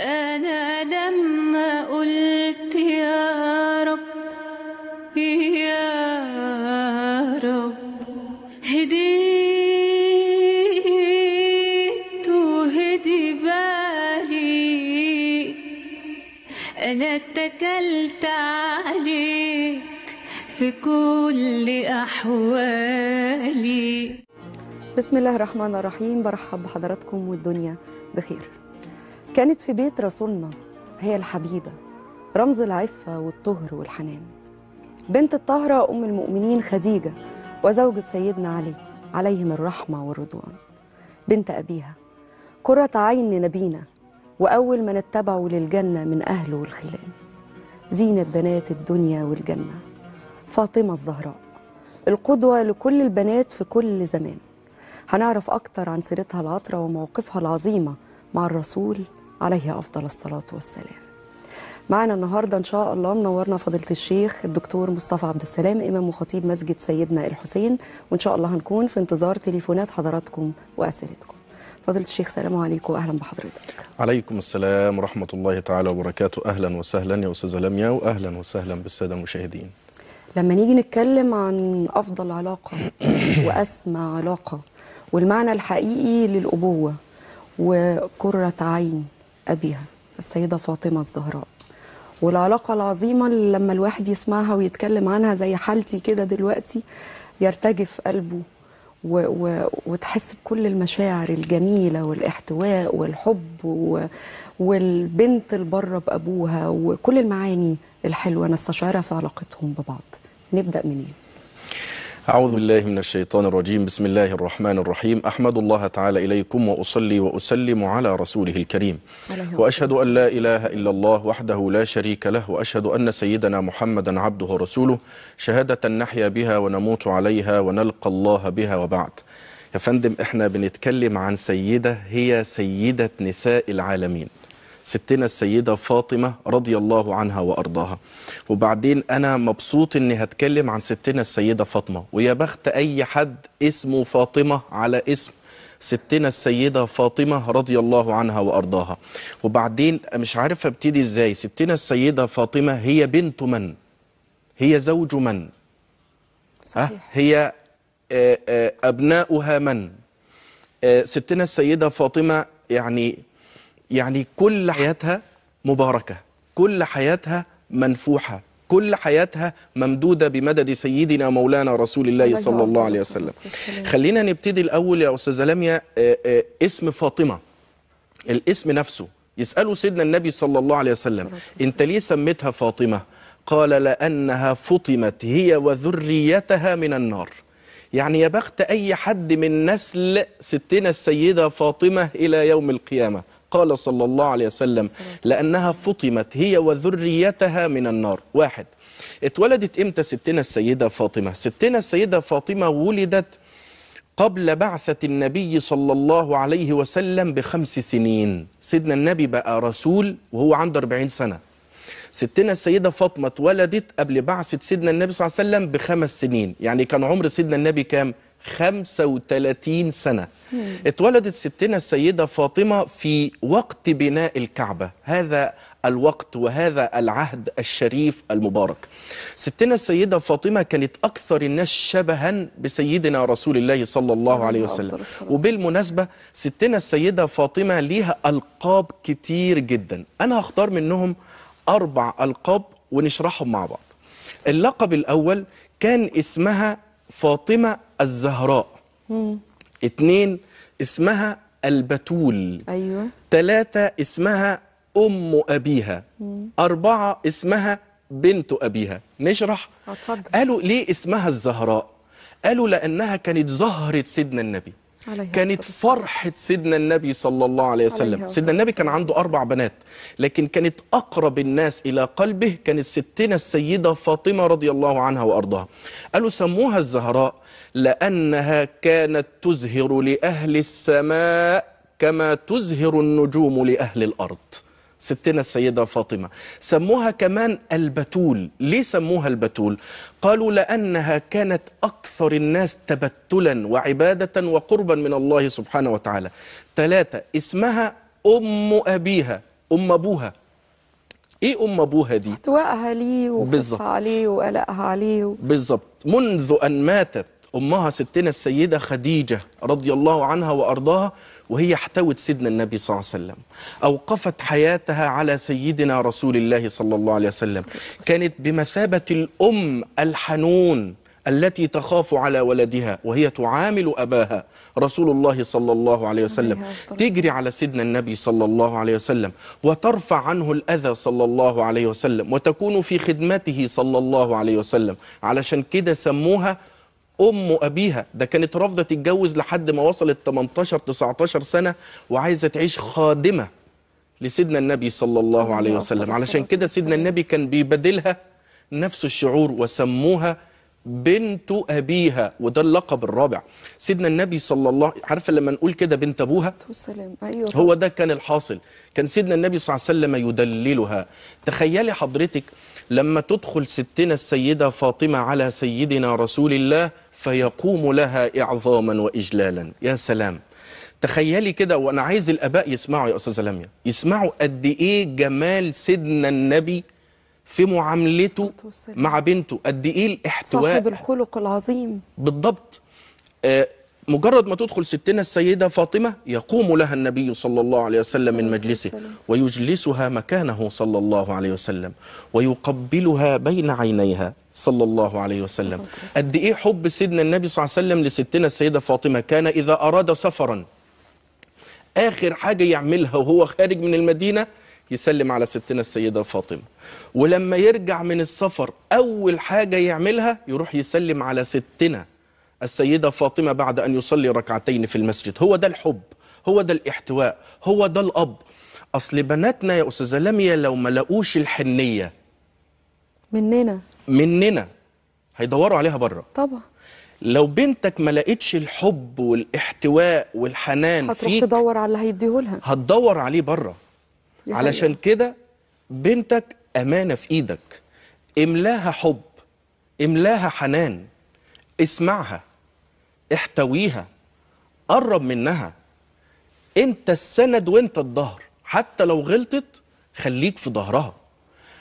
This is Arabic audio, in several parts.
أنا لما قلت يا رب يا رب هديت وهدي بالي أنا اتكلت عليك في كل أحوالي بسم الله الرحمن الرحيم برحب بحضراتكم والدنيا بخير كانت في بيت رسولنا هي الحبيبة رمز العفة والطهر والحنان بنت الطاهرة أم المؤمنين خديجة وزوجة سيدنا علي عليهم الرحمة والرضوان بنت أبيها كرة عين نبينا وأول من اتبعوا للجنة من أهله والخلان زينة بنات الدنيا والجنة فاطمة الزهراء القدوة لكل البنات في كل زمان هنعرف أكتر عن سيرتها العطرة ومواقفها العظيمة مع الرسول عليه أفضل الصلاة والسلام معنا النهاردة إن شاء الله منورنا فضيلة الشيخ الدكتور مصطفى عبد السلام إمام وخطيب مسجد سيدنا الحسين وإن شاء الله هنكون في انتظار تليفونات حضراتكم وأسئلتكم فضيلة الشيخ سلام عليكم وأهلا بحضرتك عليكم السلام ورحمة الله تعالى وبركاته أهلا وسهلا يا أستاذة لميا وأهلا وسهلا بالسادة المشاهدين لما نيجي نتكلم عن أفضل علاقة وأسمى علاقة والمعنى الحقيقي للأبوة وكره عين أبيها السيدة فاطمة الزهراء والعلاقة العظيمة اللي لما الواحد يسمعها ويتكلم عنها زي حالتي كده دلوقتي يرتجف قلبه و و وتحس بكل المشاعر الجميلة والاحتواء والحب و والبنت البرة بأبوها وكل المعاني الحلوة نستشعرها في علاقتهم ببعض نبدأ منين؟ أعوذ بالله من الشيطان الرجيم بسم الله الرحمن الرحيم أحمد الله تعالى إليكم وأصلي وأسلم على رسوله الكريم وأشهد أن لا إله إلا الله وحده لا شريك له وأشهد أن سيدنا محمدا عبده ورسوله شهادة نحيا بها ونموت عليها ونلقى الله بها وبعد يا فندم إحنا بنتكلم عن سيدة هي سيدة نساء العالمين ستنا السيدة فاطمة رضي الله عنها وأرضاها وبعدين أنا مبسوط أني هتكلم عن ستنا السيدة فاطمة ويا بخت أي حد اسمه فاطمة على اسم ستنا السيدة فاطمة رضي الله عنها وأرضاها وبعدين مش عارف ابتدي ازاي ستنا السيدة فاطمة هي بنت من هي زوج من صحيح. هي آه، آه، أبناؤها من آه، ستنا السيدة فاطمة يعني يعني كل حياتها مباركة كل حياتها منفوحة كل حياتها ممدودة بمدد سيدنا مولانا رسول الله صلى الله عليه وسلم خلينا نبتدي الأول يا أستاذة لميا آه، آه، اسم فاطمة الاسم نفسه يسألوا سيدنا النبي صلى الله عليه وسلم أنت ليه سميتها فاطمة قال لأنها فطمت هي وذريتها من النار يعني يا بخت أي حد من نسل ستنا السيدة فاطمة إلى يوم القيامة قال صلى الله عليه وسلم لأنها فطمت هي وذريتها من النار واحد اتولدت إمتى ستنا السيدة فاطمة ستنا السيدة فاطمة ولدت قبل بعثة النبي صلى الله عليه وسلم بخمس سنين سيدنا النبي بقى رسول وهو عنده 40 سنة ستنا السيدة فاطمة اتولدت قبل بعثة سيدنا النبي صلى الله عليه وسلم بخمس سنين يعني كان عمر سيدنا النبي كام؟ 35 سنة اتولدت ستنا السيدة فاطمة في وقت بناء الكعبة هذا الوقت وهذا العهد الشريف المبارك ستنا السيدة فاطمة كانت أكثر الناس شبها بسيدنا رسول الله صلى الله عليه وسلم وبالمناسبة ستنا السيدة فاطمة ليها ألقاب كتير جدا أنا هختار منهم أربع ألقاب ونشرحهم مع بعض اللقب الأول كان اسمها فاطمة الزهراء مم. اتنين اسمها البتول أيوة. تلاتة اسمها أم أبيها مم. أربعة اسمها بنت أبيها نشرح أتفضل. قالوا ليه اسمها الزهراء قالوا لأنها كانت زهرة سيدنا النبي كانت فرحة سيدنا النبي صلى الله عليه وسلم سيدنا النبي كان عنده أربع بنات لكن كانت أقرب الناس إلى قلبه كانت ستنا السيدة فاطمة رضي الله عنها وأرضها قالوا سموها الزهراء لأنها كانت تزهر لأهل السماء كما تزهر النجوم لأهل الأرض ستنا السيدة فاطمة سموها كمان البتول ليه سموها البتول؟ قالوا لأنها كانت أكثر الناس تبتلا وعبادة وقربا من الله سبحانه وتعالى ثلاثة اسمها أم أبيها أم أبوها ايه ام ابوها دي؟ احتواءها ليه وقصها عليه وقلقها عليه بالظبط منذ ان ماتت أمها ستنا السيدة خديجة رضي الله عنها وأرضاها وهي احتوت سيدنا النبي صلى الله عليه وسلم أوقفت حياتها على سيدنا رسول الله صلى الله عليه وسلم كانت بمثابة الأم الحنون التي تخاف على ولدها وهي تعامل أباها رسول الله صلى الله عليه وسلم تجري على سيدنا النبي صلى الله عليه وسلم وترفع عنه الأذى صلى الله عليه وسلم وتكون في خدمته صلى الله عليه وسلم علشان كده سموها أم أبيها ده كانت رافضة تتجوز لحد ما وصلت 18 19 سنة وعايزة تعيش خادمة لسيدنا النبي صلى الله عليه وسلم علشان كده سيدنا النبي كان بيبادلها نفس الشعور وسموها بنت أبيها وده اللقب الرابع سيدنا النبي صلى الله عارفة لما نقول كده بنت أبوها أيوة. هو ده كان الحاصل كان سيدنا النبي صلى الله عليه وسلم يدللها تخيلي حضرتك لما تدخل ستنا السيدة فاطمة على سيدنا رسول الله فيقوم لها إعظاما وإجلالا يا سلام تخيلي كده وأنا عايز الآباء يسمعوا يا أستاذة لميا يسمعوا قد إيه جمال سيدنا النبي في معاملته مع بنته قد إيه الاحتواء صاحب الخلق العظيم بالضبط آه مجرد ما تدخل ستنا السيدة فاطمة يقوم لها النبي صلى الله عليه وسلم من مجلسه ويجلسها مكانه صلى الله عليه وسلم ويقبلها بين عينيها صلى الله عليه وسلم قد إيه حب سيدنا النبي صلى الله عليه وسلم لستنا السيدة فاطمة كان إذا أراد سفرا آخر حاجة يعملها وهو خارج من المدينة يسلم على ستنا السيدة فاطمة ولما يرجع من السفر أول حاجة يعملها يروح يسلم على ستنا السيدة فاطمة بعد أن يصلي ركعتين في المسجد هو ده الحب هو ده الاحتواء هو ده الأب أصل بناتنا يا أستاذة لميا لو ما لقوش الحنية مننا مننا هيدوروا عليها بره طبعا لو بنتك ما لقتش الحب والاحتواء والحنان هتروح فيك تدور على اللي هيديهولها هتدور عليه بره علشان كده بنتك امانه في ايدك املاها حب املاها حنان اسمعها احتويها قرب منها انت السند وانت الظهر حتى لو غلطت خليك في ظهرها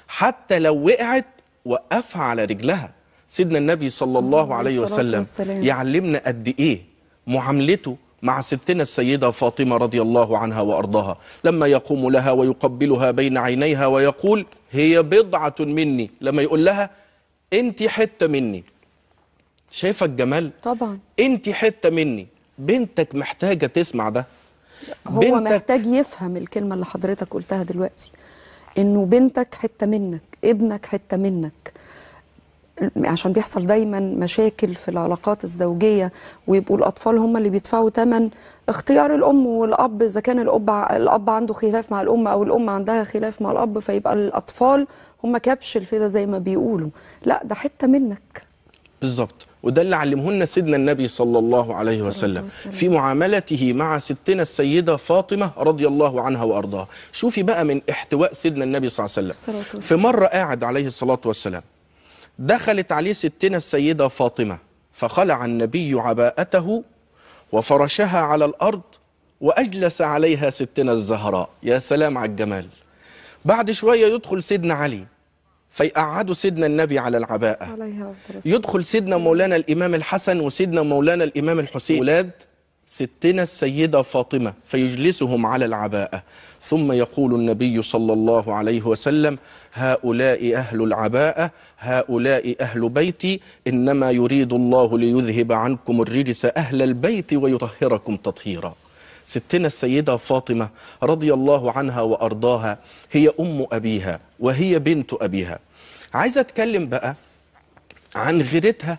حتى لو وقعت وقفها على رجلها سيدنا النبي صلى الله عليه وسلم يعلمنا قد ايه معاملته مع ستنا السيدة فاطمة رضي الله عنها وأرضها لما يقوم لها ويقبلها بين عينيها ويقول هي بضعة مني لما يقول لها أنت حتة مني شايفه الجمال طبعا انت حته مني بنتك محتاجه تسمع ده هو بنتك... محتاج يفهم الكلمه اللي حضرتك قلتها دلوقتي انه بنتك حته منك ابنك حته منك عشان بيحصل دايما مشاكل في العلاقات الزوجيه ويبقوا الاطفال هم اللي بيدفعوا ثمن اختيار الام والاب اذا كان الاب الاب عنده خلاف مع الام او الام عندها خلاف مع الاب فيبقى الاطفال هم كبش الفدا زي ما بيقولوا لا ده حته منك بالظبط وده اللي علمهن سيدنا النبي صلى الله عليه وسلم في معاملته مع ستنا السيدة فاطمة رضي الله عنها وأرضاها شوفي بقى من احتواء سيدنا النبي صلى الله عليه وسلم في مرة قاعد عليه الصلاة والسلام دخلت عليه ستنا السيدة فاطمة فخلع النبي عباءته وفرشها على الأرض وأجلس عليها ستنا الزهراء يا سلام على الجمال بعد شوية يدخل سيدنا علي فيقعدوا سيدنا النبي على العباءة يدخل سيدنا مولانا الإمام الحسن وسيدنا مولانا الإمام الحسين أولاد ستنا السيدة فاطمة فيجلسهم على العباءة ثم يقول النبي صلى الله عليه وسلم هؤلاء أهل العباءة هؤلاء أهل بيتي إنما يريد الله ليذهب عنكم الرجس أهل البيت ويطهركم تطهيرا ستنا السيدة فاطمة رضي الله عنها وأرضاها هي أم أبيها وهي بنت أبيها عايز اتكلم بقى عن غيرتها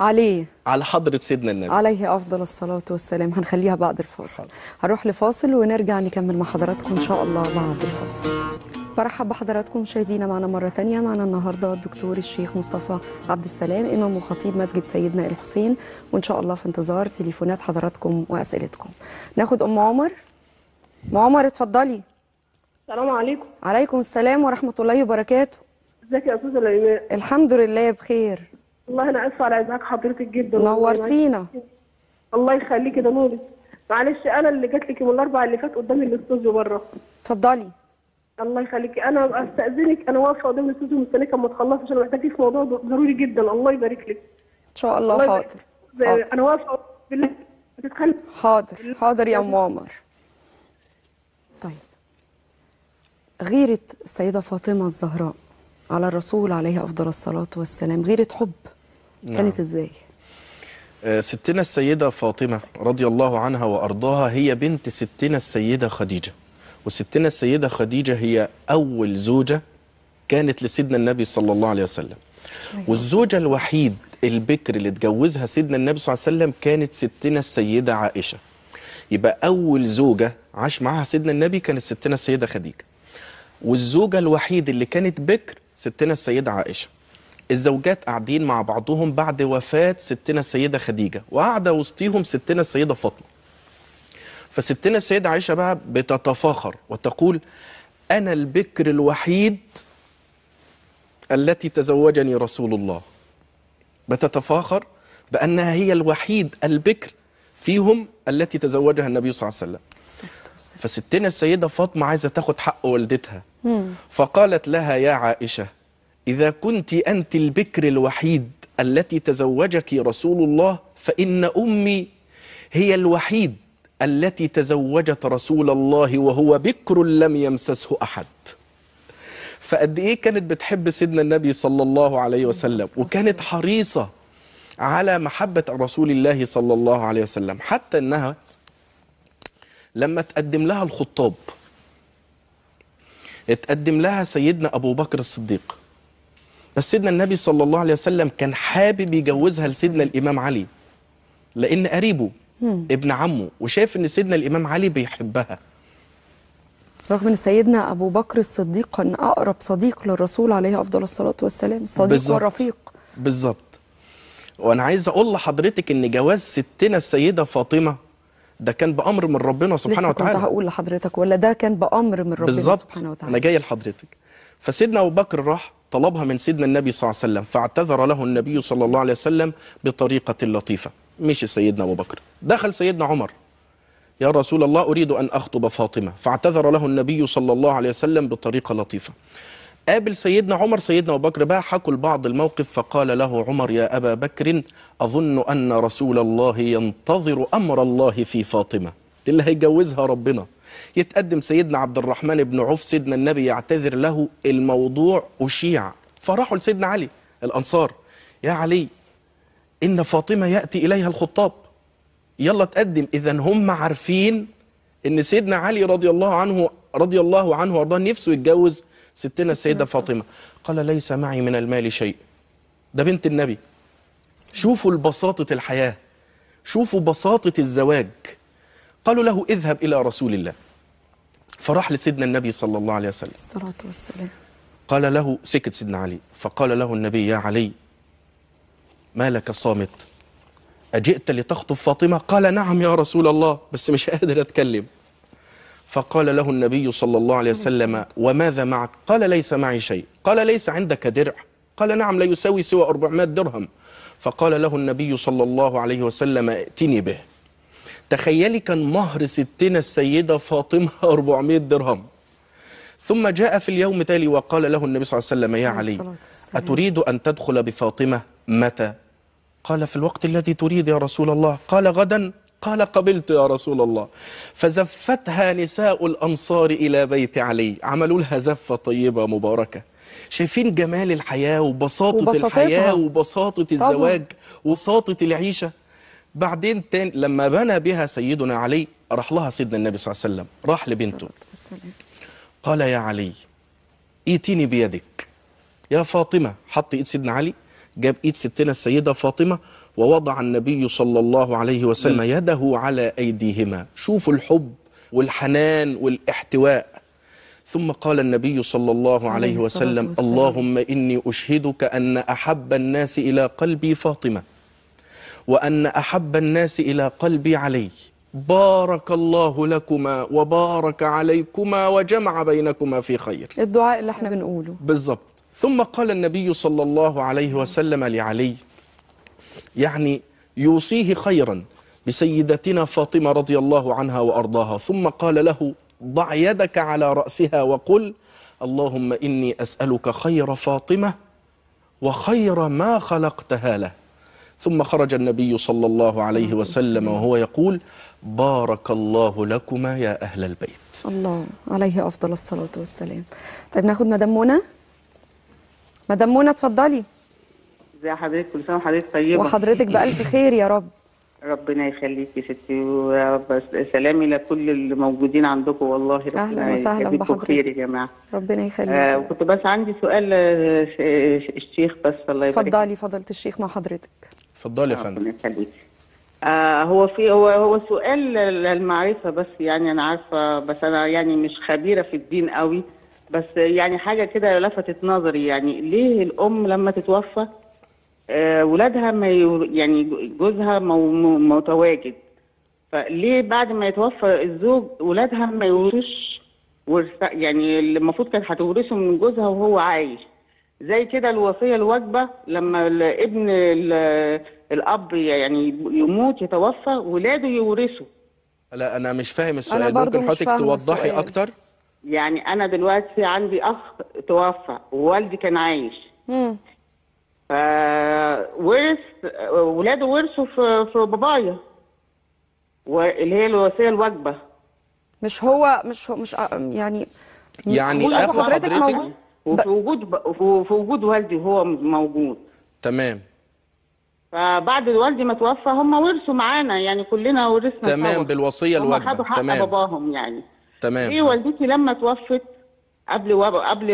عليه على حضرة سيدنا النبي عليه أفضل الصلاة والسلام هنخليها بعد الفاصل حل. هنروح لفاصل ونرجع نكمل مع حضراتكم إن شاء الله بعد الفاصل برحب بحضراتكم مشاهدينا معنا مرة تانية معنا النهاردة الدكتور الشيخ مصطفى عبد السلام إمام وخطيب مسجد سيدنا الحسين وإن شاء الله في انتظار تليفونات حضراتكم وأسئلتكم ناخد أم عمر أم عمر اتفضلي السلام عليكم عليكم السلام ورحمة الله وبركاته ازيك يا استاذه ليلى الحمد لله بخير والله انا اسفه على ازعاج حضرتك جدا نورتينا الله يخليكي ده نور معلش انا اللي جات لك من الاربع اللي فات قدام الاستوديو بره اتفضلي الله يخليكي انا استاذنك انا واقفه قدام الاستوديو مستنيكه اما تخلصي عشان محتاجه في موضوع ضروري جدا الله يبارك لك ان شاء الله, الله حاضر. حاضر انا واقفه بالله بتتخلي حاضر حاضر يا ام عمر طيب غيره السيده فاطمه الزهراء على الرسول عليه أفضل الصلاة والسلام غيرة حب نعم. كانت إزاي؟ آه، ستنا السيدة فاطمة رضي الله عنها وأرضاها هي بنت ستنا السيدة خديجة وستنا السيدة خديجة هي أول زوجة كانت لسيدنا النبي صلى الله عليه وسلم أيوة. والزوجة الوحيد البكر اللي اتجوزها سيدنا النبي صلى الله عليه وسلم كانت ستنا السيدة عائشة يبقى أول زوجة عاش معها سيدنا النبي كانت ستنا السيدة خديجة والزوجة الوحيد اللي كانت بكر ستنا السيدة عائشة الزوجات قاعدين مع بعضهم بعد وفاة ستنا السيدة خديجة وقاعدة وسطيهم ستنا السيدة فاطمة فستنا السيدة عائشة بقى بتتفاخر وتقول أنا البكر الوحيد التي تزوجني رسول الله بتتفاخر بأنها هي الوحيد البكر فيهم التي تزوجها النبي صلى الله عليه وسلم فستنا السيدة فاطمة عايزة تاخد حق والدتها فقالت لها يا عائشة إذا كنت أنت البكر الوحيد التي تزوجك رسول الله فإن أمي هي الوحيد التي تزوجت رسول الله وهو بكر لم يمسسه أحد فقد إيه كانت بتحب سيدنا النبي صلى الله عليه وسلم وكانت حريصة على محبة رسول الله صلى الله عليه وسلم حتى أنها لما تقدم لها الخطاب اتقدم لها سيدنا أبو بكر الصديق بس سيدنا النبي صلى الله عليه وسلم كان حابب يجوزها لسيدنا الإمام علي لأن قريبه مم. ابن عمه وشاف أن سيدنا الإمام علي بيحبها رغم ان سيدنا ابو بكر الصديق كان اقرب صديق للرسول عليه افضل الصلاه والسلام الصديق بالزبط. والرفيق بالظبط وانا عايز اقول لحضرتك ان جواز ستنا السيده فاطمه ده كان بامر من ربنا سبحانه وتعالى كنت هقول لحضرتك ولا ده كان بامر من ربنا بالزبط. سبحانه وتعالى انا جاي لحضرتك فسيدنا ابو بكر راح طلبها من سيدنا النبي صلى الله عليه وسلم فاعتذر له النبي صلى الله عليه وسلم بطريقه لطيفه مشي سيدنا ابو بكر دخل سيدنا عمر يا رسول الله اريد ان اخطب فاطمه فاعتذر له النبي صلى الله عليه وسلم بطريقه لطيفه قابل سيدنا عمر سيدنا أبو بكر بقى حكوا لبعض الموقف فقال له عمر يا أبا بكر أظن أن رسول الله ينتظر أمر الله في فاطمة اللي هيجوزها ربنا يتقدم سيدنا عبد الرحمن بن عوف سيدنا النبي يعتذر له الموضوع أشيع فراحوا لسيدنا علي الأنصار يا علي إن فاطمة يأتي إليها الخطاب يلا تقدم إذا هم عارفين إن سيدنا علي رضي الله عنه رضي الله عنه وارضاه نفسه يتجوز ستنا السيدة فاطمة قال ليس معي من المال شيء ده بنت النبي شوفوا البساطة الحياة شوفوا بساطة الزواج قالوا له اذهب إلى رسول الله فراح لسيدنا النبي صلى الله عليه وسلم الصلاة والسلام قال له سكت سيدنا علي فقال له النبي يا علي ما لك صامت أجئت لتخطب فاطمة قال نعم يا رسول الله بس مش قادر أتكلم فقال له النبي صلى الله عليه وسلم وماذا معك قال ليس معي شيء قال ليس عندك درع قال نعم لا يساوي سوى 400 درهم فقال له النبي صلى الله عليه وسلم ائتني به تخيلي كان مهر ستنا السيدة فاطمة 400 درهم ثم جاء في اليوم تالي وقال له النبي صلى الله عليه وسلم يا علي أتريد أن تدخل بفاطمة متى قال في الوقت الذي تريد يا رسول الله قال غدا قال قبلت يا رسول الله فزفتها نساء الأنصار إلى بيت علي عملوا لها زفة طيبة مباركة شايفين جمال الحياة وبساطة الحياة وبساطة الزواج وبساطة العيشة بعدين تاني لما بنى بها سيدنا علي راح لها سيدنا النبي صلى الله عليه وسلم راح لبنته قال يا علي ايتيني بيدك يا فاطمة حط ايد سيدنا علي جاب ايد ستنا السيدة فاطمة ووضع النبي صلى الله عليه وسلم يده على أيديهما شوفوا الحب والحنان والاحتواء ثم قال النبي صلى الله عليه وسلم اللهم إني أشهدك أن أحب الناس إلى قلبي فاطمة وأن أحب الناس إلى قلبي علي بارك الله لكما وبارك عليكما وجمع بينكما في خير الدعاء اللي احنا بنقوله بالظبط ثم قال النبي صلى الله عليه وسلم لعلي يعني يوصيه خيرا بسيدتنا فاطمة رضي الله عنها وأرضاها ثم قال له ضع يدك على رأسها وقل اللهم إني أسألك خير فاطمة وخير ما خلقتها له ثم خرج النبي صلى الله عليه وسلم وهو يقول بارك الله لكما يا أهل البيت الله عليه أفضل الصلاة والسلام طيب ناخد مدام منى مدام منى اتفضلي ازي حضرتك كل سنه وحضرتك طيبه وحضرتك بالف خير يا رب ربنا يخليكي يا ستي وسلامي سلامي لكل اللي موجودين عندكم والله ربنا اهلا وسهلا بحضرتك خير يا جماعه ربنا يخليك آه كنت بس عندي سؤال آه، الشيخ بس الله يبارك اتفضلي فضلت الشيخ مع حضرتك اتفضلي يا آه، فندم ربنا يخليكي آه هو في هو هو سؤال المعرفه بس يعني انا عارفه بس انا يعني مش خبيره في الدين قوي بس يعني حاجه كده لفتت نظري يعني ليه الام لما تتوفى آه، ولادها ما يعني جوزها متواجد فليه بعد ما يتوفى الزوج ولادها ما يورثوش يعني المفروض كانت هتورثه من جوزها وهو عايش زي كده الوصيه الواجبه لما ابن الاب يعني يموت يتوفى ولاده يورثوا لا انا مش فاهم السؤال أنا ممكن حضرتك توضحي السؤال. اكتر يعني انا دلوقتي عندي اخ توفى ووالدي كان عايش امم فورث آه، آه، ولاده ورثوا في في بابايا اللي هي الوصيه الواجبه مش هو مش هو مش آه، يعني يعني اخو حضرتك, حضرتك موجود وفي وجود ب... وجود والدي وهو موجود تمام فبعد والدي ما توفى هم ورثوا معانا يعني كلنا ورثنا تمام بالوصيه الواجبه هم خدوا حق تمام. باباهم يعني تمام ايه والدتي لما توفت قبل و... قبل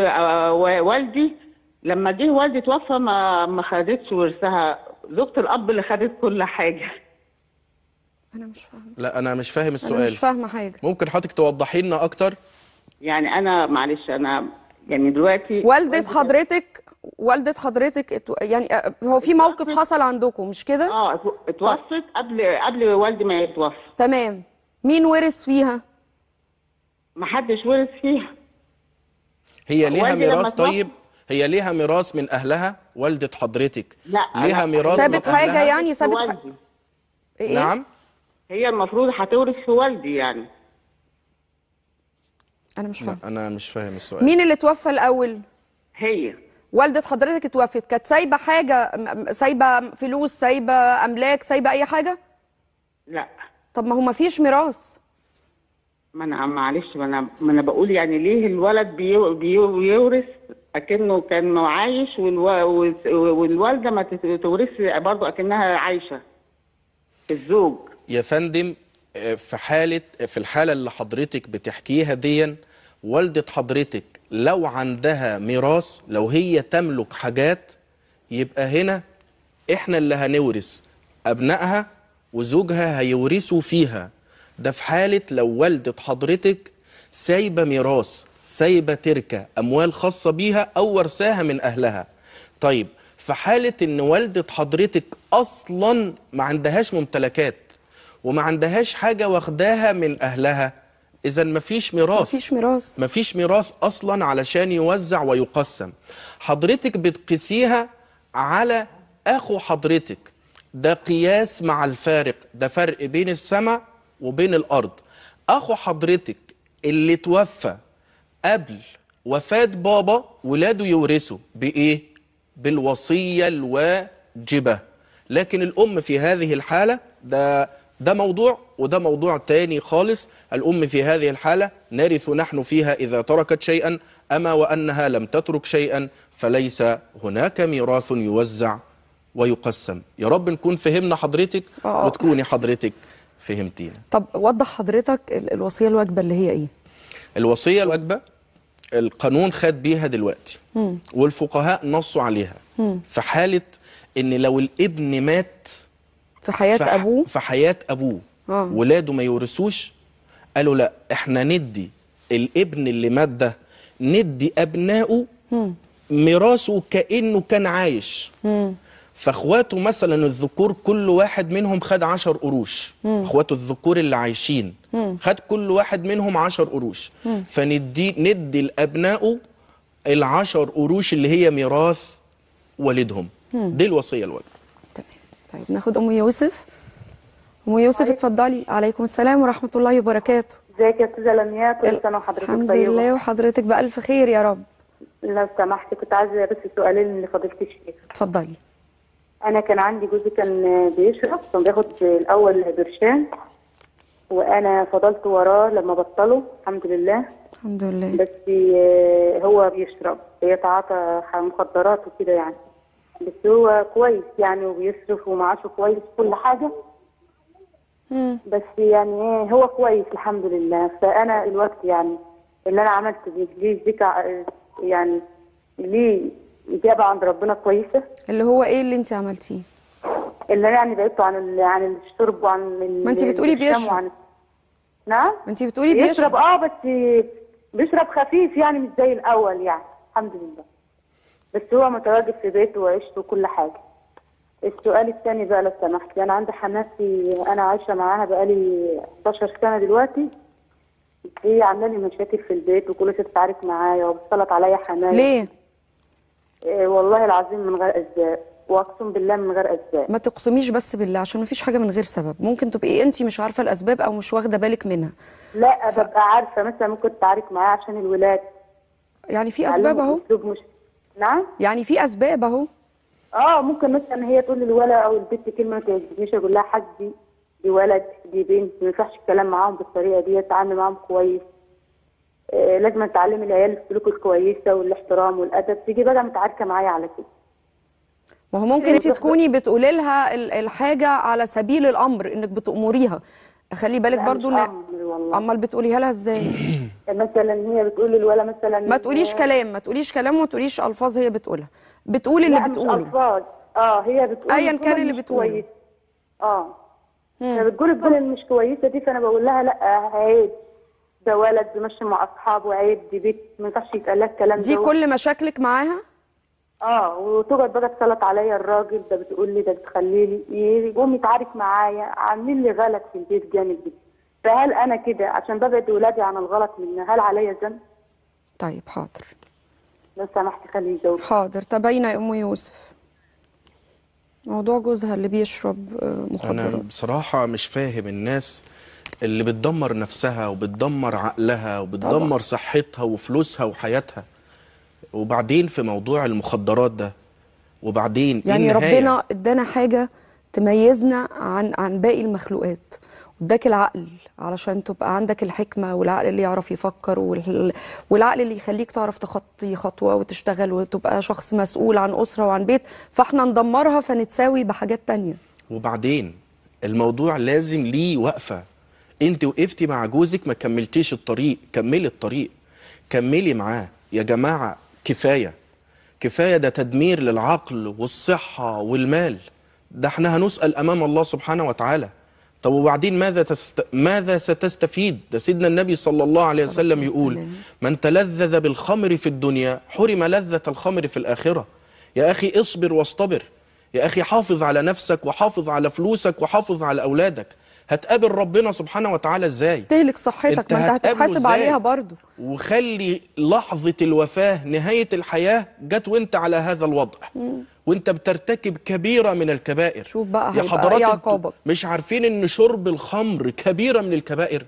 والدي لما جه والدي توفى ما ما خدتش ورثها زوجة الأب اللي خدت كل حاجة أنا مش فاهمة لا أنا مش فاهم السؤال أنا مش فاهمة حاجة ممكن حضرتك توضحي لنا أكتر يعني أنا معلش أنا يعني دلوقتي والدة حضرتك والدة حضرتك يعني آه، هو في موقف حصل عندكم مش كده؟ اه اتوفت قبل قبل والدي ما يتوفى تمام مين ورث فيها؟ محدش ورث فيها هي ليها ميراث طيب؟ هي ليها ميراث من اهلها والده حضرتك لا ليها ميراث من سابت حاجه يعني سابت حاجه إيه؟ نعم هي المفروض هتورث في والدي يعني انا مش فاهم انا مش فاهم السؤال مين اللي توفى الاول هي والده حضرتك اتوفت كانت سايبه حاجه سايبه فلوس سايبه املاك سايبه اي حاجه لا طب ما هو ما فيش ميراث ما انا معلش ما انا ما انا بقول يعني ليه الولد بيورث اكنه كان عايش والو... والوالده ما تورثش برضه اكنها عايشه الزوج يا فندم آه، في حاله في الحاله اللي حضرتك بتحكيها دي والده حضرتك لو عندها ميراث لو هي تملك حاجات يبقى هنا احنا اللي هنورث ابنائها وزوجها هيورثوا فيها ده في حاله لو والده حضرتك سايبه ميراث سايبه تركه اموال خاصه بيها او ورثاها من اهلها طيب في حاله ان والده حضرتك اصلا ما عندهاش ممتلكات وما عندهاش حاجه واخداها من اهلها اذا مفيش ميراث مفيش ميراث مفيش ميراث اصلا علشان يوزع ويقسم حضرتك بتقيسيها على اخو حضرتك ده قياس مع الفارق ده فرق بين السماء وبين الارض اخو حضرتك اللي توفى قبل وفاة بابا ولاده يورثوا بإيه؟ بالوصية الواجبة لكن الأم في هذه الحالة ده ده موضوع وده موضوع تاني خالص الأم في هذه الحالة نرث نحن فيها إذا تركت شيئا أما وأنها لم تترك شيئا فليس هناك ميراث يوزع ويقسم يا رب نكون فهمنا حضرتك آه. وتكوني حضرتك فهمتينا طب وضح حضرتك الوصية الواجبة اللي هي إيه الوصيه الواجبه القانون خد بيها دلوقتي مم. والفقهاء نصوا عليها في حاله ان لو الابن مات في حياه في ابوه في حياه ابوه آه. ولاده ما يورثوش قالوا لا احنا ندي الابن اللي مات ده ندي ابنائه ميراثه كانه كان عايش مم. فاخواته مثلا الذكور كل واحد منهم خد 10 قروش اخواته الذكور اللي عايشين خد كل واحد منهم 10 قروش فندي ندي لابنائه ال 10 قروش اللي هي ميراث والدهم دي الوصيه الوالد تمام طيب ناخد ام يوسف ام يوسف اتفضلي عليكم السلام ورحمه الله وبركاته ازيك يا استاذه لمياء كل سنه وحضرتك طيبه الحمد لله وحضرتك بالف خير يا رب لو سمحت كنت عايزه بس سؤالين فاضلتش فيه اتفضلي انا كان عندي جوزي كان بيشرب كان بياخد الاول برشام وانا فضلت وراه لما بطله الحمد لله الحمد لله بس آه، هو بيشرب بيتعاطى مخدرات وكده يعني بس هو كويس يعني وبيصرف ومعاشه كويس كل حاجه بس يعني آه، هو كويس الحمد لله فانا الوقت يعني اللي انا عملت ليه يعني ليه اجابه عند ربنا كويسه اللي هو ايه اللي انت عملتيه اللي انا يعني بعدته عن ال... عن الشرب وعن ال... ما انت بتقولي بيشرب وعن... نعم ما انت بتقولي بيشرب بيشرب اه بس بيشرب خفيف يعني مش زي الاول يعني الحمد لله بس هو متواجد في بيته وعيشته وكل حاجه السؤال الثاني بقى لو سمحت انا عندي حماتي انا عايشه معاها بقالي 11 سنه دلوقتي هي عامله لي مشاكل في البيت وكل شيء بتتعارك معايا وبتسلط عليا حماية ليه؟ إيه، والله العظيم من غير اسباب واقسم بالله من غير اسباب ما تقسميش بس بالله عشان ما فيش حاجه من غير سبب ممكن تبقي انت مش عارفه الاسباب او مش واخده بالك منها لا ف... ببقى عارفه مثلا ممكن تعارك معايا عشان الولاد يعني في اسباب اهو مش... نعم يعني في اسباب اهو اه ممكن مثلا هي تقول للولد او البنت كلمه ما تعجبنيش اقول لها حد دي ولد دي بنت ما ينفعش الكلام معاهم بالطريقه دي اتعامل معاهم كويس آه، لازم تعلمي العيال السلوك الكويسه والاحترام والادب تيجي بقى متعاركه معايا على كده ما هو ممكن انت تكوني بتقولي لها الحاجه على سبيل الامر انك بتامريها خلي بالك برضو ان امال بتقوليها لها ازاي مثلا هي بتقول للولا مثلا ما تقوليش كلام ما تقوليش كلام وما تقوليش الفاظ هي بتقولها بتقولي اللي بتقوله الفاظ اه هي بتقول ايا كان اللي بتقوله اه هي بتقول الجمل مش كويسه دي فانا بقول لها لا عادي ولد ماشي مع اصحابه عيب دي بيت ما ينفعش يتقال لها الكلام ده دي كل مشاكلك معاها؟ اه وتقعد بقى تسلط عليا الراجل ده بتقول لي ده بتخلي لي ايه يقوم يتعارك معايا عاملين لي غلط في البيت جامد جدا فهل انا كده عشان ببعد ولادي عن الغلط منها هل عليا ذنب؟ طيب حاضر لو سمحت خليه يجاوب حاضر تبينا يا ام يوسف موضوع جوزها اللي بيشرب آه، مخدرات انا بصراحه مش فاهم الناس اللي بتدمر نفسها وبتدمر عقلها وبتدمر طبعا. صحتها وفلوسها وحياتها وبعدين في موضوع المخدرات ده وبعدين إيه يعني إيه ربنا ادانا حاجه تميزنا عن عن باقي المخلوقات اداك العقل علشان تبقى عندك الحكمه والعقل اللي يعرف يفكر والعقل اللي يخليك تعرف تخطي خطوه وتشتغل وتبقى شخص مسؤول عن اسره وعن بيت فاحنا ندمرها فنتساوي بحاجات تانية وبعدين الموضوع لازم ليه وقفه انت وقفتي مع جوزك ما كملتيش الطريق كملي الطريق كملي معاه يا جماعه كفايه كفايه ده تدمير للعقل والصحه والمال ده احنا هنسال امام الله سبحانه وتعالى طب وبعدين ماذا تست... ماذا ستستفيد؟ ده سيدنا النبي صلى الله عليه وسلم يقول من تلذذ بالخمر في الدنيا حرم لذة الخمر في الآخرة. يا أخي اصبر واصطبر. يا أخي حافظ على نفسك وحافظ على فلوسك وحافظ على أولادك. هتقابل ربنا سبحانه وتعالى ازاي تهلك صحتك انت ما انت هتتحاسب عليها برضه وخلي لحظه الوفاه نهايه الحياه جت وانت على هذا الوضع مم. وانت بترتكب كبيره من الكبائر شوف بقى يا حضراتك إيه عقابك مش عارفين ان شرب الخمر كبيره من الكبائر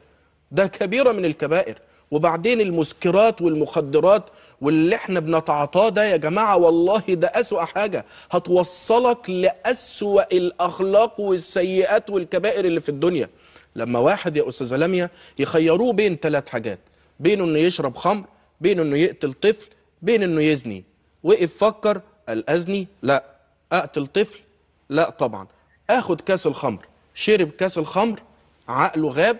ده كبيره من الكبائر وبعدين المسكرات والمخدرات واللي احنا بنتعاطاه ده يا جماعه والله ده اسوا حاجه هتوصلك لاسوا الاخلاق والسيئات والكبائر اللي في الدنيا لما واحد يا أستاذ لميا يخيروه بين ثلاث حاجات بين انه يشرب خمر بين انه يقتل طفل بين انه يزني وقف فكر قال ازني لا اقتل طفل لا طبعا اخد كاس الخمر شرب كاس الخمر عقله غاب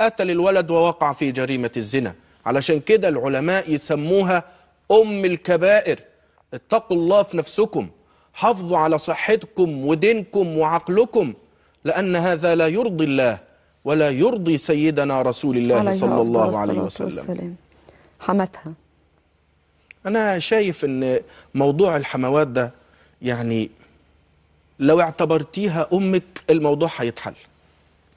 قتل الولد ووقع في جريمه الزنا علشان كده العلماء يسموها أم الكبائر اتقوا الله في نفسكم حافظوا على صحتكم ودينكم وعقلكم لأن هذا لا يرضي الله ولا يرضي سيدنا رسول الله صلى الله عليه وسلم حماتها أنا شايف أن موضوع الحموات ده يعني لو اعتبرتيها أمك الموضوع هيتحل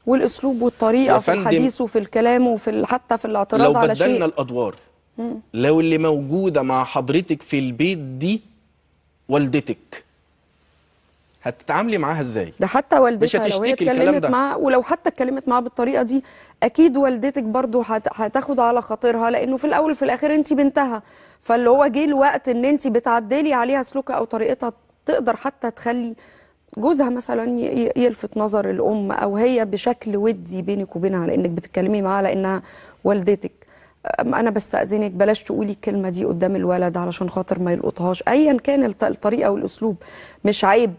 والأسلوب والطريقة في الحديث وفي الكلام وفي حتى في الاعتراض على شيء لو بدلنا الأدوار لو اللي موجودة مع حضرتك في البيت دي والدتك هتتعاملي معاها ازاي ده حتى والدتها مش لو هي اتكلمت معاها ولو حتى اتكلمت معاها بالطريقه دي اكيد والدتك برضو هتاخد على خاطرها لانه في الاول وفي الاخر انت بنتها فاللي هو جه الوقت ان انت بتعدلي عليها سلوكها او طريقتها تقدر حتى تخلي جوزها مثلا يلفت نظر الام او هي بشكل ودي بينك وبينها لانك بتتكلمي معاها لانها والدتك انا بستاذنك بلاش تقولي الكلمه دي قدام الولد علشان خاطر ما يلقطهاش ايا كان الطريقه والاسلوب مش عيب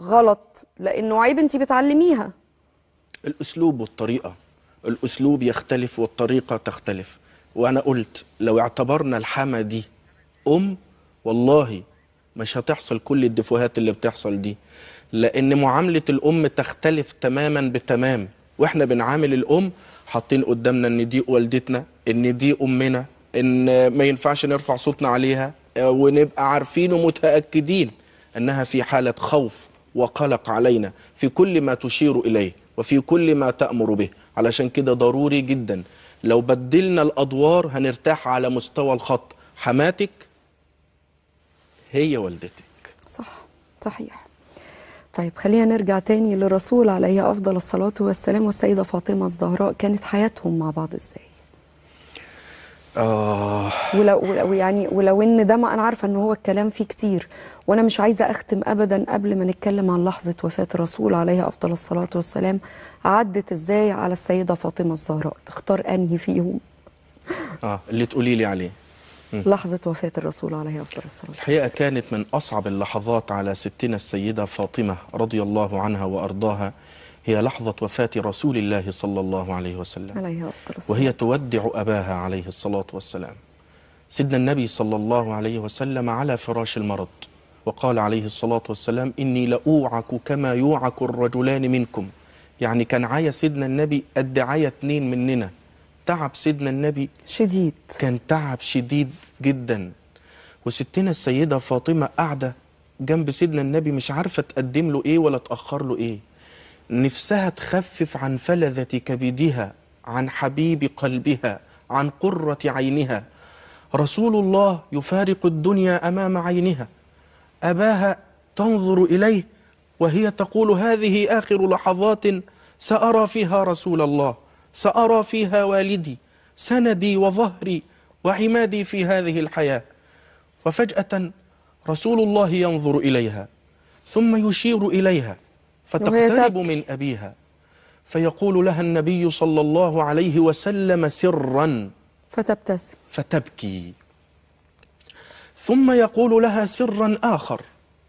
غلط لانه عيب انت بتعلميها الاسلوب والطريقه الاسلوب يختلف والطريقه تختلف وانا قلت لو اعتبرنا الحما دي ام والله مش هتحصل كل الدفوهات اللي بتحصل دي لان معامله الام تختلف تماما بتمام واحنا بنعامل الام حاطين قدامنا ان دي والدتنا ان دي امنا ان ما ينفعش نرفع صوتنا عليها آه، ونبقى عارفين ومتاكدين انها في حاله خوف وقلق علينا في كل ما تشير اليه وفي كل ما تامر به علشان كده ضروري جدا لو بدلنا الادوار هنرتاح على مستوى الخط حماتك هي والدتك صح صحيح طيب خلينا نرجع تاني للرسول عليه أفضل الصلاة والسلام والسيدة فاطمة الزهراء كانت حياتهم مع بعض إزاي؟ آه ولو, ولو يعني ولو ان ده ما انا عارفه ان هو الكلام فيه كتير وانا مش عايزه اختم ابدا قبل ما نتكلم عن لحظه وفاه الرسول عليه افضل الصلاه والسلام عدت ازاي على السيده فاطمه الزهراء تختار انهي فيهم اه اللي تقولي لي عليه لحظة وفاة الرسول عليه أفضل الصلاة والسلام الحقيقة كانت من أصعب اللحظات على ستنا السيدة فاطمة رضي الله عنها وأرضاها هي لحظة وفاة رسول الله صلى الله عليه وسلم عليه أفضل الصلاة وهي تودع أباها عليه الصلاة والسلام سيدنا النبي صلى الله عليه وسلم على فراش المرض وقال عليه الصلاة والسلام إني لأوعك كما يوعك الرجلان منكم يعني كان عاية سيدنا النبي الدعاية اتنين مننا تعب سيدنا النبي شديد كان تعب شديد جدا وستنا السيدة فاطمة قاعدة جنب سيدنا النبي مش عارفة تقدم له إيه ولا تأخر له إيه نفسها تخفف عن فلذة كبدها عن حبيب قلبها عن قرة عينها رسول الله يفارق الدنيا أمام عينها أباها تنظر إليه وهي تقول هذه آخر لحظات سأرى فيها رسول الله سأرى فيها والدي سندي وظهري وعمادي في هذه الحياة وفجأة رسول الله ينظر إليها ثم يشير إليها فتقترب من أبيها فيقول لها النبي صلى الله عليه وسلم سرا فتبتسم فتبكي ثم يقول لها سرا آخر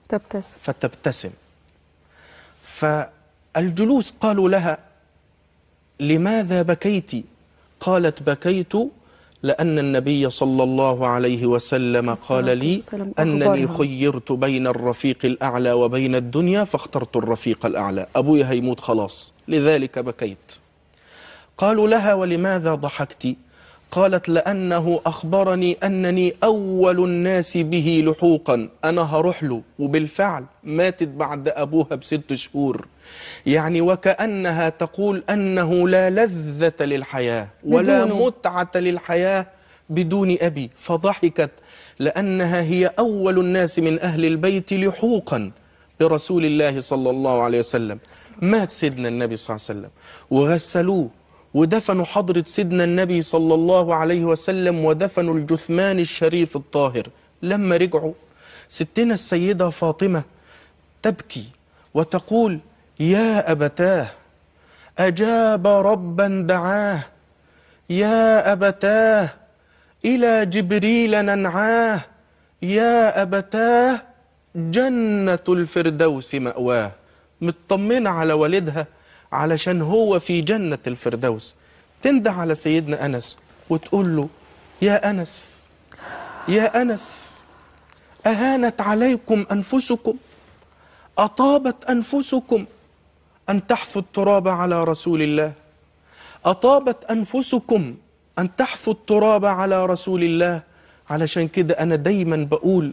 تبتسم فتبتسم فالجلوس قالوا لها لماذا بكيت قالت بكيت لأن النبي صلى الله عليه وسلم قال لي أنني خيرت بين الرفيق الأعلى وبين الدنيا فاخترت الرفيق الأعلى أبوي هيموت خلاص لذلك بكيت قالوا لها ولماذا ضحكت قالت لأنه أخبرني أنني أول الناس به لحوقا أنا هروح له وبالفعل ماتت بعد أبوها بست شهور يعني وكأنها تقول أنه لا لذة للحياة ولا متعة للحياة بدون أبي فضحكت لأنها هي أول الناس من أهل البيت لحوقا برسول الله صلى الله عليه وسلم مات سيدنا النبي صلى الله عليه وسلم وغسلوه ودفنوا حضرة سيدنا النبي صلى الله عليه وسلم ودفنوا الجثمان الشريف الطاهر لما رجعوا ستنا السيدة فاطمة تبكي وتقول يا أبتاه أجاب ربا دعاه يا أبتاه إلى جبريل ننعاه يا أبتاه جنة الفردوس مأواه مطمنة على والدها علشان هو في جنة الفردوس تنده على سيدنا أنس وتقول له يا أنس يا أنس أهانت عليكم أنفسكم أطابت أنفسكم أن تحفوا التراب على رسول الله أطابت أنفسكم أن تحفوا التراب على رسول الله علشان كده أنا دايما بقول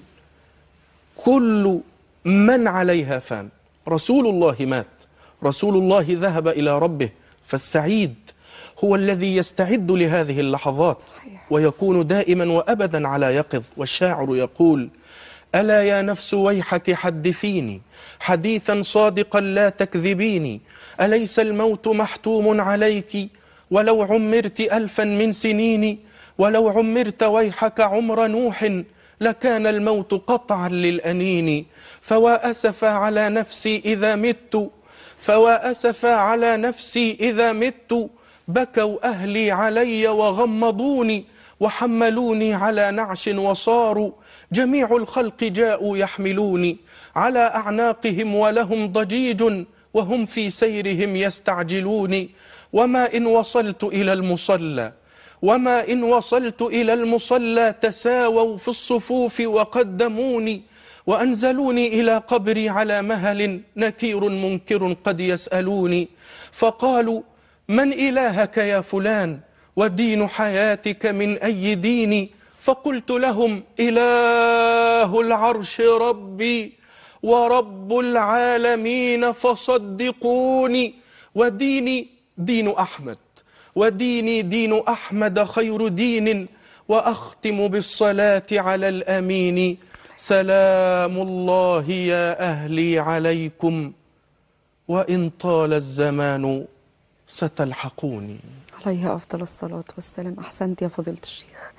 كل من عليها فان رسول الله مات رسول الله ذهب إلى ربه فالسعيد هو الذي يستعد لهذه اللحظات ويكون دائما وأبدا على يقظ والشاعر يقول ألا يا نفس ويحك حدثيني حديثا صادقا لا تكذبيني أليس الموت محتوم عليك ولو عمرت ألفا من سنيني ولو عمرت ويحك عمر نوح لكان الموت قطعا للأنين فوا أسفا على نفسي إذا مت فوا أسف على نفسي إذا مت بكوا أهلي علي وغمضوني وحملوني على نعش وصاروا جميع الخلق جاءوا يحملوني على أعناقهم ولهم ضجيج وهم في سيرهم يستعجلوني وما إن وصلت إلى المصلى وما إن وصلت إلى المصلى تساووا في الصفوف وقدموني وأنزلوني إلى قبري على مهل نكير منكر قد يسألوني فقالوا من إلهك يا فلان ودين حياتك من أي دين فقلت لهم إله العرش ربي ورب العالمين فصدقوني وديني دين أحمد وديني دين أحمد خير دين وأختم بالصلاة على الأمين سلام الله يا أهلي عليكم وإن طال الزمان ستلحقوني عليها أفضل الصلاة والسلام أحسنت يا فضيلة الشيخ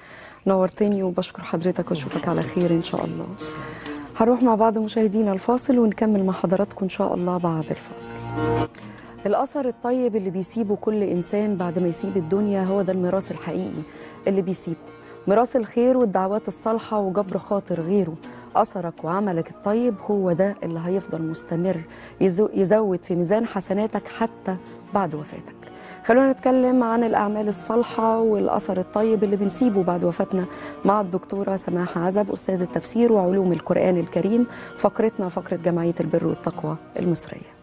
نورتني وبشكر حضرتك واشوفك على خير إن شاء الله هروح مع بعض مشاهدينا الفاصل ونكمل مع حضراتكم إن شاء الله بعد الفاصل الأثر الطيب اللي بيسيبه كل إنسان بعد ما يسيب الدنيا هو ده الميراث الحقيقي اللي بيسيبه ميراث الخير والدعوات الصالحة وجبر خاطر غيره أثرك وعملك الطيب هو ده اللي هيفضل مستمر يزود في ميزان حسناتك حتى بعد وفاتك خلونا نتكلم عن الأعمال الصالحة والأثر الطيب اللي بنسيبه بعد وفاتنا مع الدكتورة سماحة عزب أستاذ التفسير وعلوم القرآن الكريم فقرتنا فقرة جمعية البر والتقوى المصرية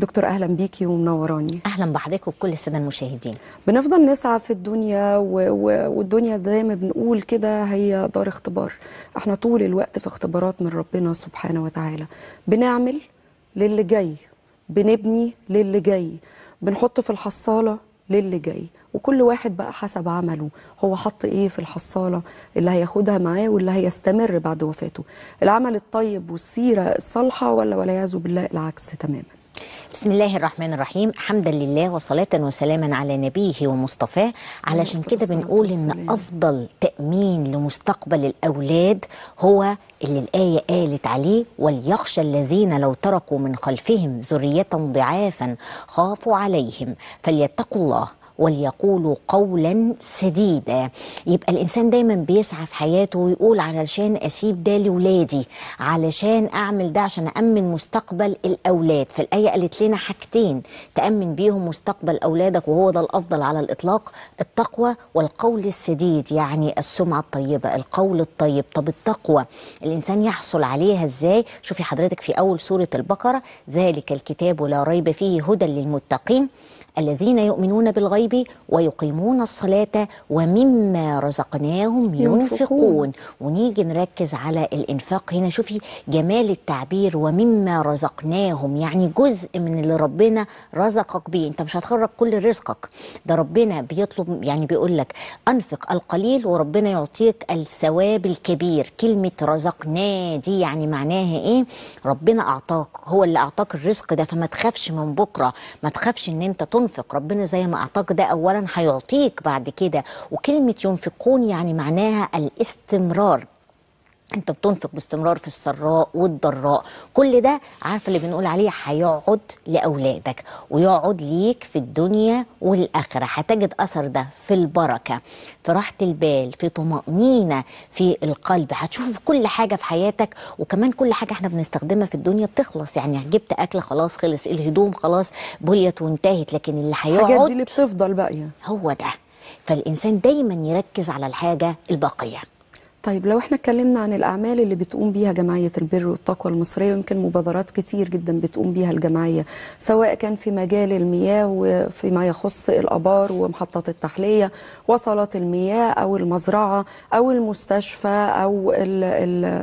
دكتور اهلا بيكي ومنوراني اهلا بحضرتك وبكل الساده المشاهدين بنفضل نسعى في الدنيا و... و... والدنيا زي ما بنقول كده هي دار اختبار احنا طول الوقت في اختبارات من ربنا سبحانه وتعالى بنعمل للي جاي بنبني للي جاي بنحط في الحصاله للي جاي وكل واحد بقى حسب عمله هو حط ايه في الحصاله اللي هياخدها معاه واللي هيستمر بعد وفاته العمل الطيب والسيره الصالحه ولا ولا والعياذ بالله العكس تماما بسم الله الرحمن الرحيم حمدا لله وصلاة وسلاما على نبيه ومصطفاه علشان كده بنقول ان افضل تأمين لمستقبل الاولاد هو اللي الآية قالت عليه وليخشى الذين لو تركوا من خلفهم ذرية ضعافا خافوا عليهم فليتقوا الله وليقولوا قولا سديدا يبقى الإنسان دايما بيسعى في حياته ويقول علشان أسيب ده لاولادي علشان أعمل ده عشان أأمن مستقبل الأولاد فالآية قالت لنا حاجتين تأمن بيهم مستقبل أولادك وهو ده الأفضل على الإطلاق التقوى والقول السديد يعني السمعة الطيبة القول الطيب طب التقوى الإنسان يحصل عليها إزاي شوفي حضرتك في أول سورة البقرة ذلك الكتاب لا ريب فيه هدى للمتقين الذين يؤمنون بالغيب ويقيمون الصلاة ومما رزقناهم ينفقون ونيجي نركز على الإنفاق هنا شوفي جمال التعبير ومما رزقناهم يعني جزء من اللي ربنا رزقك بيه أنت مش هتخرج كل رزقك ده ربنا بيطلب يعني بيقول لك أنفق القليل وربنا يعطيك الثواب الكبير كلمة رزقناه دي يعني معناها إيه ربنا أعطاك هو اللي أعطاك الرزق ده فما تخافش من بكرة ما تخافش إن أنت تنفق ينفق ربنا زي ما أعطاك ده أولا هيعطيك بعد كده وكلمة ينفقون يعني معناها الاستمرار انت بتنفق باستمرار في السراء والضراء كل ده عارفه اللي بنقول عليه هيقعد لاولادك ويقعد ليك في الدنيا والاخره هتجد اثر ده في البركه في راحه البال في طمانينه في القلب هتشوف كل حاجه في حياتك وكمان كل حاجه احنا بنستخدمها في الدنيا بتخلص يعني جبت اكل خلاص خلص الهدوم خلاص بليت وانتهت لكن اللي هيقعد الحاجات دي اللي بتفضل باقيه هو ده فالانسان دايما يركز على الحاجه الباقيه طيب لو احنا اتكلمنا عن الاعمال اللي بتقوم بيها جمعيه البر والطاقه المصريه ويمكن مبادرات كتير جدا بتقوم بيها الجمعيه سواء كان في مجال المياه وفيما يخص الابار ومحطات التحليه وصلات المياه او المزرعه او المستشفى او الـ الـ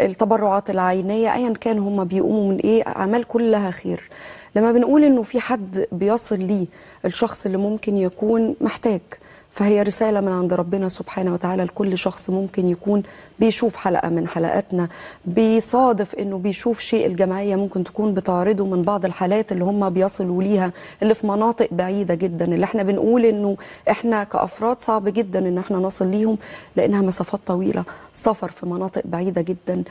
التبرعات العينيه ايا كان هم بيقوموا من ايه اعمال كلها خير لما بنقول انه في حد بيصل ليه الشخص اللي ممكن يكون محتاج فهي رسالة من عند ربنا سبحانه وتعالى لكل شخص ممكن يكون بيشوف حلقة من حلقاتنا بيصادف انه بيشوف شيء الجمعية ممكن تكون بتعرضه من بعض الحالات اللي هم بيصلوا ليها اللي في مناطق بعيدة جدا اللي احنا بنقول انه احنا كأفراد صعب جدا ان احنا نصل ليهم لانها مسافات طويلة سفر في مناطق بعيدة جدا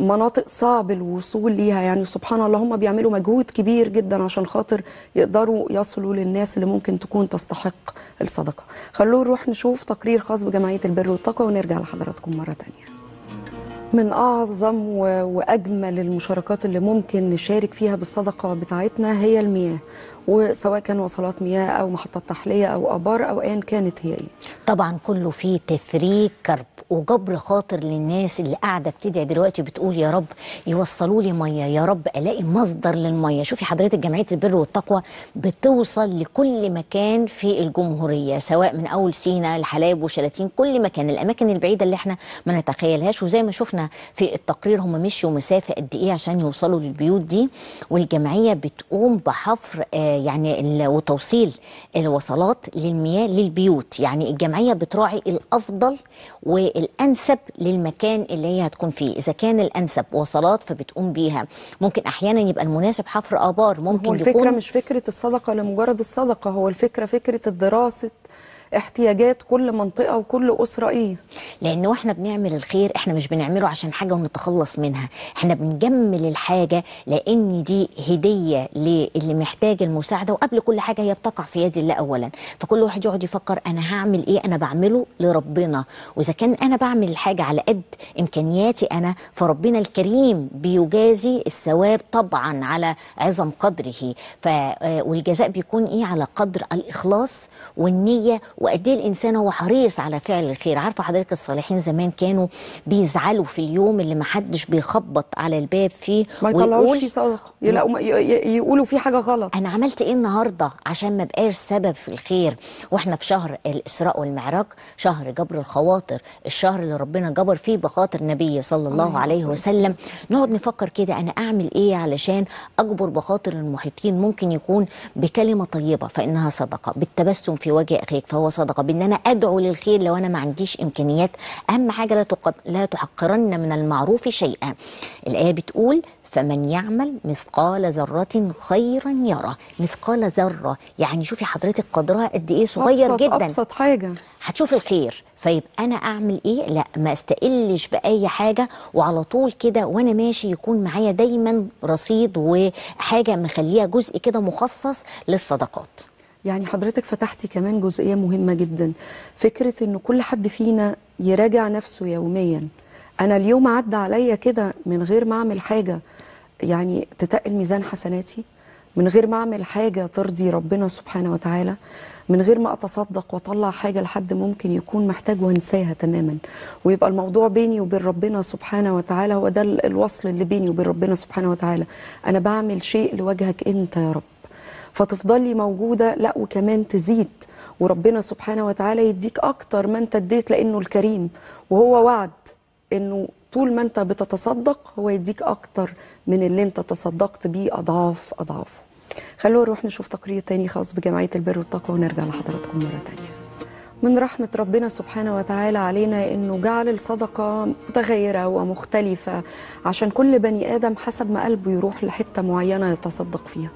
مناطق صعب الوصول ليها يعني سبحان الله هم بيعملوا مجهود كبير جدا عشان خاطر يقدروا يصلوا للناس اللي ممكن تكون تستحق الصدقه خلونا نروح نشوف تقرير خاص بجمعيه البر والطاقه ونرجع لحضراتكم مره تانية من أعظم وأجمل المشاركات اللي ممكن نشارك فيها بالصدقة بتاعتنا هي المياه وسواء كان وصلات مياه او محطات تحليه او ابار او ايا كانت هي ايه طبعا كله فيه تفريج كرب وجبر خاطر للناس اللي قاعده بتدعي دلوقتي بتقول يا رب يوصلوا لي ميه يا رب الاقي مصدر للميه شوفي حضرتك جمعيه البر والتقوى بتوصل لكل مكان في الجمهوريه سواء من اول سينا لحلايب وشلاتين كل مكان الاماكن البعيده اللي احنا ما نتخيلهاش وزي ما شفنا في التقرير هم مشيوا مسافه قد ايه عشان يوصلوا للبيوت دي والجمعيه بتقوم بحفر آه يعني وتوصيل الوصلات للمياه للبيوت يعني الجمعية بتراعي الأفضل والأنسب للمكان اللي هي هتكون فيه إذا كان الأنسب وصلات فبتقوم بيها ممكن أحيانا يبقى المناسب حفر آبار ممكن هو الفكرة يكون مش فكرة الصدقة لمجرد الصدقة هو الفكرة فكرة دراسة احتياجات كل منطقه وكل اسره ايه لان واحنا بنعمل الخير احنا مش بنعمله عشان حاجه ونتخلص منها احنا بنجمل الحاجه لان دي هديه للي محتاج المساعده وقبل كل حاجه هي بتقع في يد الله اولا فكل واحد يقعد يفكر انا هعمل ايه انا بعمله لربنا واذا كان انا بعمل الحاجه على قد امكانياتي انا فربنا الكريم بيجازي الثواب طبعا على عظم قدره ف آه، والجزاء بيكون ايه على قدر الاخلاص والنيه وقد ايه الانسان هو حريص على فعل الخير عارفه حضرتك الصالحين زمان كانوا بيزعلوا في اليوم اللي ما حدش بيخبط على الباب فيه ما يطلعوش فيه صدقه يلاقوا يقولوا فيه حاجه غلط انا عملت ايه النهارده عشان ما بقاش سبب في الخير واحنا في شهر الاسراء والمعراج شهر جبر الخواطر الشهر اللي ربنا جبر فيه بخاطر نبي صلى آه، الله عليه وسلم نقعد نفكر كده انا اعمل ايه علشان اجبر بخاطر المحيطين ممكن يكون بكلمه طيبه فانها صدقه بالتبسم في وجه اخيك فهو وصدقه بان انا ادعو للخير لو انا ما عنديش امكانيات اهم حاجه لا تقد... لا تحقرن من المعروف شيئا الايه بتقول فمن يعمل مثقال ذرة خيرا يرى مثقال ذرة يعني شوفي حضرتك قدرها قد ايه صغير أبسط جدا أبسط حاجة هتشوف الخير فيبقى أنا أعمل إيه لا ما استقلش بأي حاجة وعلى طول كده وأنا ماشي يكون معايا دايما رصيد وحاجة مخليها جزء كده مخصص للصدقات يعني حضرتك فتحتي كمان جزئية مهمة جدا فكرة ان كل حد فينا يراجع نفسه يوميا انا اليوم عدى عليا كده من غير ما اعمل حاجة يعني تتقل ميزان حسناتي من غير ما اعمل حاجة ترضي ربنا سبحانه وتعالى من غير ما اتصدق واطلع حاجة لحد ممكن يكون محتاج وانساها تماما ويبقى الموضوع بيني وبين ربنا سبحانه وتعالى هو ده الوصل اللي بيني وبين ربنا سبحانه وتعالى انا بعمل شيء لوجهك انت يا رب فتفضلي موجودة لا وكمان تزيد وربنا سبحانه وتعالى يديك أكتر ما أنت اديت لأنه الكريم وهو وعد أنه طول ما أنت بتتصدق هو يديك أكتر من اللي أنت تصدقت بيه أضعاف أضعافه خلونا نروح نشوف تقرير تاني خاص بجمعية البر والطاقة ونرجع لحضراتكم مرة تانية من رحمة ربنا سبحانه وتعالى علينا أنه جعل الصدقة متغيرة ومختلفة عشان كل بني آدم حسب ما قلبه يروح لحتة معينة يتصدق فيها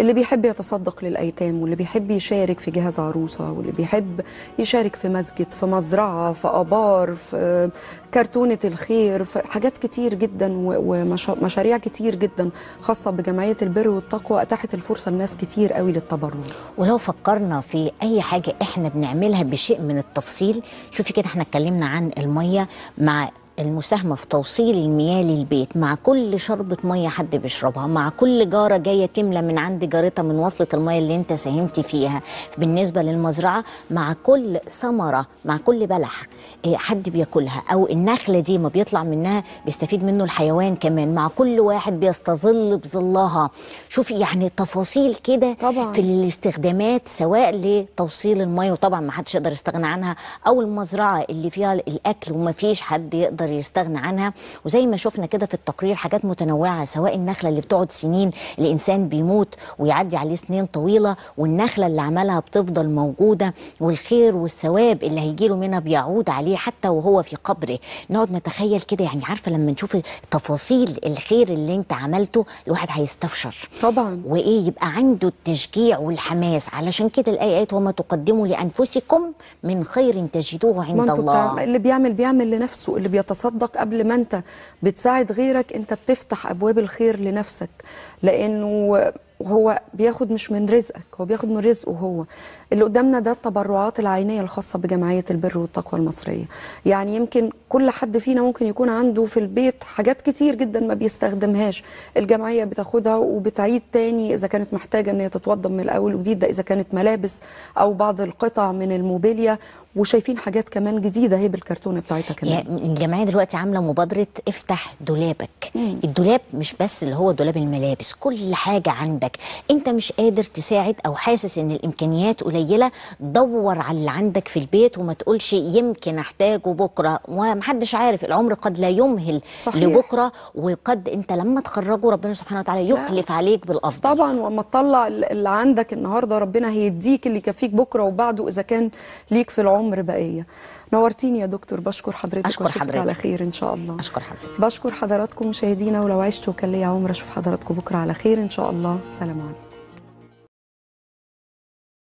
اللي بيحب يتصدق للأيتام واللي بيحب يشارك في جهاز عروسة واللي بيحب يشارك في مسجد في مزرعة في أبار في كرتونة الخير في حاجات كتير جدا ومشاريع كتير جدا خاصة بجمعية البر والتقوى أتاحت الفرصة لناس كتير قوي للتبرع ولو فكرنا في أي حاجة إحنا بنعملها بشيء شيء من التفصيل شوفي كده احنا اتكلمنا عن الميه مع المساهمة في توصيل المياه للبيت مع كل شربة مية حد بيشربها مع كل جارة جاية تملى من عند جارتها من وصلة المية اللي انت ساهمت فيها بالنسبة للمزرعة مع كل ثمرة مع كل بلح آه، حد بياكلها أو النخلة دي ما بيطلع منها بيستفيد منه الحيوان كمان مع كل واحد بيستظل بظلها شوف يعني تفاصيل كده في الاستخدامات سواء لتوصيل المية وطبعا ما حدش يقدر يستغنى عنها أو المزرعة اللي فيها الأكل وما فيش حد يقدر يقدر يستغنى عنها وزي ما شفنا كده في التقرير حاجات متنوعه سواء النخله اللي بتقعد سنين الانسان بيموت ويعدي عليه سنين طويله والنخله اللي عملها بتفضل موجوده والخير والثواب اللي هيجيله منها بيعود عليه حتى وهو في قبره نقعد نتخيل كده يعني عارفه لما نشوف تفاصيل الخير اللي انت عملته الواحد هيستبشر طبعا وايه يبقى عنده التشجيع والحماس علشان كده الايات وما تقدموا لانفسكم من خير تجدوه عند الله اللي بيعمل بيعمل لنفسه اللي بيطلع بتتصدق قبل ما انت بتساعد غيرك انت بتفتح ابواب الخير لنفسك لانه هو بياخد مش من رزقك هو بياخد من رزقه هو اللي قدامنا ده التبرعات العينيه الخاصه بجمعيه البر والتقوى المصريه يعني يمكن كل حد فينا ممكن يكون عنده في البيت حاجات كتير جدا ما بيستخدمهاش الجمعيه بتاخدها وبتعيد تاني اذا كانت محتاجه ان هي تتوضم من الاول وجديد ده اذا كانت ملابس او بعض القطع من الموبيليا وشايفين حاجات كمان جديده هي بالكرتونه بتاعتها كمان يعني الجمعيه دلوقتي عامله مبادره افتح دولابك مم. الدولاب مش بس اللي هو دولاب الملابس كل حاجه عندك انت مش قادر تساعد او حاسس ان الامكانيات قليله دور على اللي عندك في البيت وما تقولش يمكن احتاجه بكره ومحدش عارف العمر قد لا يمهل صحيح. لبكره وقد انت لما تخرجه ربنا سبحانه وتعالى يخلف لا. عليك بالافضل طبعا وما تطلع اللي عندك النهارده ربنا هيديك اللي يكفيك بكره وبعده اذا كان ليك في العمر عمر بقيه نورتيني يا دكتور بشكر حضرتك أشكر حضرتك على خير إن شاء الله أشكر حضرتك بشكر حضراتكم مشاهدينا ولو عشت وكان ليا عمر أشوف حضراتكم بكرة على خير إن شاء الله سلام عليكم